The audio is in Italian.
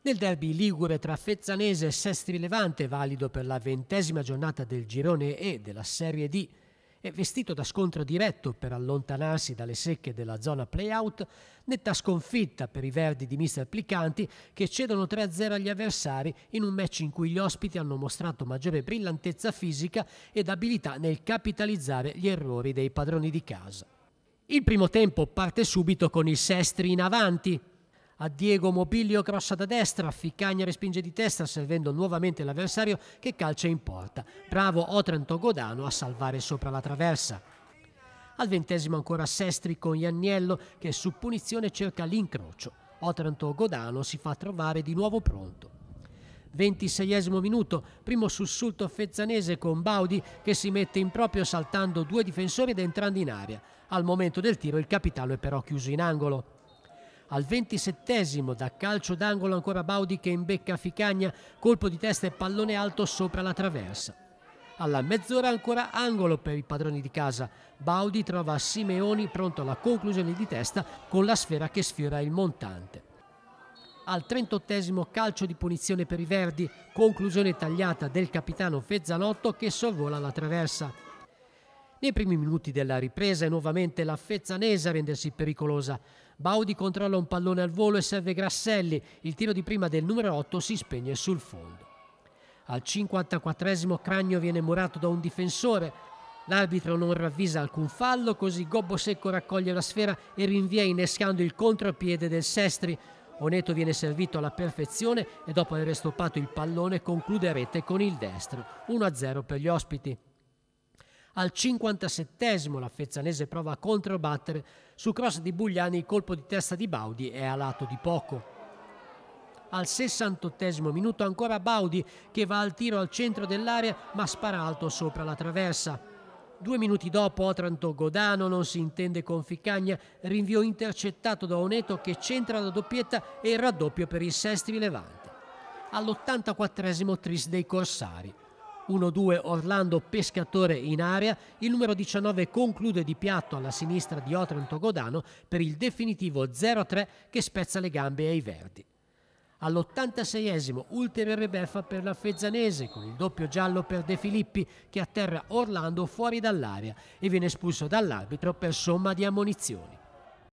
Nel derby ligure tra Fezzanese e Sestri Levante, valido per la ventesima giornata del girone E della Serie D, e vestito da scontro diretto per allontanarsi dalle secche della zona playout, netta sconfitta per i verdi di Mister Plicanti che cedono 3-0 agli avversari in un match in cui gli ospiti hanno mostrato maggiore brillantezza fisica ed abilità nel capitalizzare gli errori dei padroni di casa. Il primo tempo parte subito con il Sestri in avanti, a Diego Mobilio, crossa da destra, Ficcagna respinge di testa servendo nuovamente l'avversario che calcia in porta. Bravo Otranto Godano a salvare sopra la traversa. Al ventesimo ancora Sestri con Ianniello che su punizione cerca l'incrocio. Otranto Godano si fa trovare di nuovo pronto. 26 minuto, primo sussulto fezzanese con Baudi che si mette in proprio saltando due difensori ed entrando in aria. Al momento del tiro il capitano è però chiuso in angolo. Al 27 da calcio d'angolo ancora Baudi che imbecca Ficagna, colpo di testa e pallone alto sopra la traversa. Alla mezz'ora ancora angolo per i padroni di casa. Baudi trova Simeoni pronto alla conclusione di testa con la sfera che sfiora il montante. Al 38 calcio di punizione per i Verdi, conclusione tagliata del capitano Fezzanotto che sorvola la traversa. Nei primi minuti della ripresa è nuovamente la Fezzanese a rendersi pericolosa. Baudi controlla un pallone al volo e serve Grasselli. Il tiro di prima del numero 8 si spegne sul fondo. Al 54 esimo Cragno viene murato da un difensore. L'arbitro non ravvisa alcun fallo, così Gobbo Secco raccoglie la sfera e rinvia innescando il contropiede del Sestri. Oneto viene servito alla perfezione e dopo aver stoppato il pallone conclude a rete con il destro. 1-0 per gli ospiti. Al 57 la Fezzanese prova a controbattere su cross di Bugliani, il colpo di testa di Baudi è a lato di poco. Al 68 minuto ancora Baudi che va al tiro al centro dell'area ma spara alto sopra la traversa. Due minuti dopo Otranto Godano non si intende con Ficcagna, rinvio intercettato da Oneto che centra la doppietta e il raddoppio per il Sestri Levante. All'84 Tris dei Corsari. 1-2 Orlando Pescatore in area, il numero 19 conclude di piatto alla sinistra di Otranto Godano per il definitivo 0-3 che spezza le gambe ai Verdi. All'86esimo ulteriore beffa per la Fezzanese con il doppio giallo per De Filippi che atterra Orlando fuori dall'area e viene espulso dall'arbitro per somma di ammonizioni.